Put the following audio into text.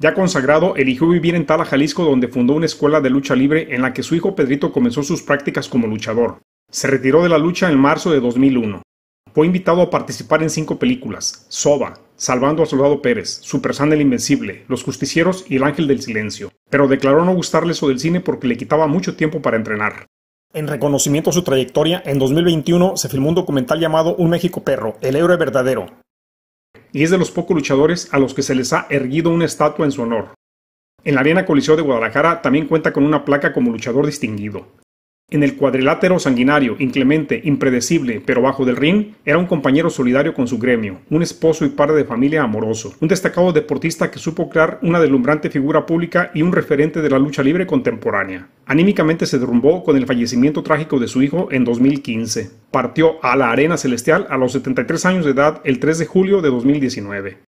Ya consagrado, eligió vivir en Tala, Jalisco, donde fundó una escuela de lucha libre en la que su hijo Pedrito comenzó sus prácticas como luchador. Se retiró de la lucha en marzo de 2001. Fue invitado a participar en cinco películas: Soba, Salvando a Soldado Pérez, Supersan el Invencible, Los Justicieros y El Ángel del Silencio, pero declaró no gustarle eso del cine porque le quitaba mucho tiempo para entrenar. En reconocimiento a su trayectoria, en 2021 se filmó un documental llamado Un México Perro, el héroe verdadero, y es de los pocos luchadores a los que se les ha erguido una estatua en su honor. En la Arena Coliseo de Guadalajara también cuenta con una placa como luchador distinguido. En el cuadrilátero sanguinario, inclemente, impredecible, pero bajo del ring, era un compañero solidario con su gremio, un esposo y padre de familia amoroso, un destacado deportista que supo crear una deslumbrante figura pública y un referente de la lucha libre contemporánea. Anímicamente se derrumbó con el fallecimiento trágico de su hijo en 2015. Partió a la arena celestial a los 73 años de edad el 3 de julio de 2019.